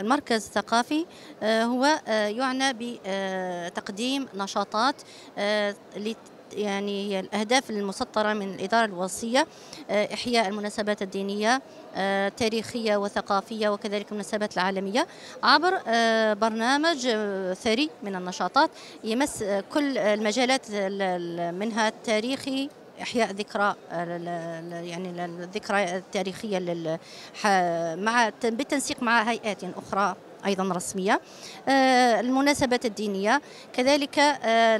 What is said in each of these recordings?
المركز الثقافي آه، هو آه، يعنى بتقديم نشاطات آه، يعني هي الأهداف المسطرة من الإدارة الوصية إحياء المناسبات الدينية تاريخية وثقافية وكذلك المناسبات العالمية عبر برنامج ثري من النشاطات يمس كل المجالات منها التاريخي احياء ذكرى آه، يعني الذكرى التاريخيه مع بالتنسيق مع هيئات اخرى أيضا رسمية آه، المناسبات الدينية كذلك آه،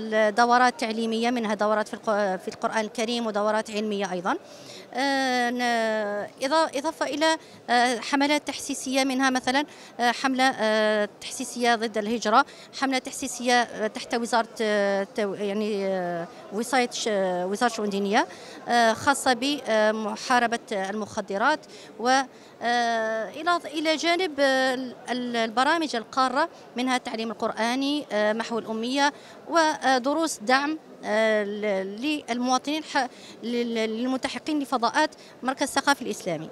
الدورات تعليمية منها دورات في القرآن الكريم ودورات علمية أيضا آه، إضافة إلى حملات تحسيسية منها مثلا حملة تحسيسية ضد الهجرة حملة تحسيسية تحت وزارة يعني وصاية وزارة الشؤون الدينية خاصة بمحاربة المخدرات و إلى جانب البرامج القارة منها التعليم القرآني آه، محو الأمية ودروس آه، دعم آه، للمواطنين للملتحقين لفضاءات مركز الثقافي الإسلامي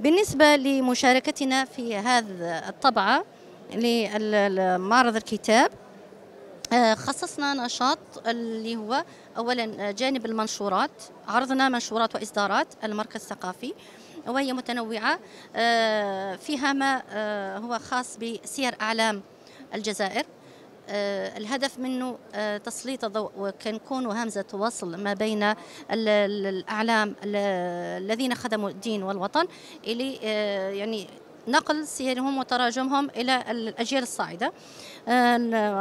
بالنسبة لمشاركتنا في هذه الطبعة لمعرض الكتاب خصصنا نشاط اللي هو اولا جانب المنشورات عرضنا منشورات واصدارات المركز الثقافي وهي متنوعة آه، فيها ما آه، هو خاص بسير أعلام الجزائر آه، الهدف منه تسليط الضوء وكنكون همزة وصل ما بين الأعلام الذين خدموا الدين والوطن إلى يعني نقل سيرهم وتراجمهم الى الاجيال الصاعده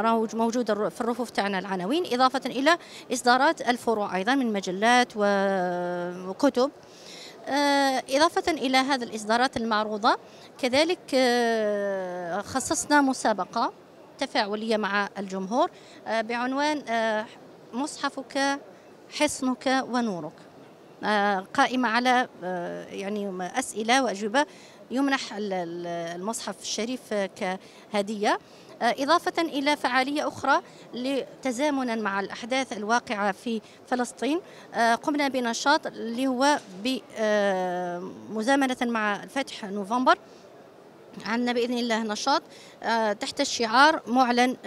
راهو موجود في الرفوف تاعنا العناوين اضافه الى اصدارات الفروع ايضا من مجلات وكتب آه، إضافة إلى هذه الإصدارات المعروضة كذلك آه، خصصنا مسابقة تفاعلية مع الجمهور آه، بعنوان مصحفك حصنك ونورك آه، قائمة على آه، يعني أسئلة وأجوبة يمنح المصحف الشريف كهدية آه، إضافة إلى فعالية أخرى لتزامنا مع الأحداث الواقعة في فلسطين قمنا بنشاط اللي هو بمزامنة مع فتح نوفمبر عندنا باذن الله نشاط تحت الشعار معلن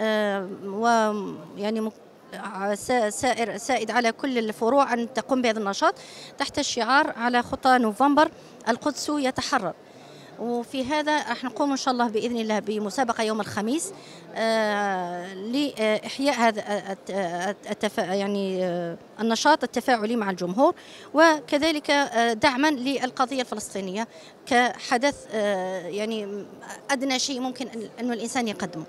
ويعني آه، سائر سائد على كل الفروع أن تقوم بهذا النشاط تحت الشعار على خطى نوفمبر القدس يتحرر وفي هذا راح نقوم ان شاء الله باذن الله بمسابقه يوم الخميس آه، لاحياء هذا التفا... يعني آه، النشاط التفاعلي مع الجمهور وكذلك دعما للقضيه الفلسطينيه كحدث يعني ادنى شيء ممكن انه الانسان يقدمه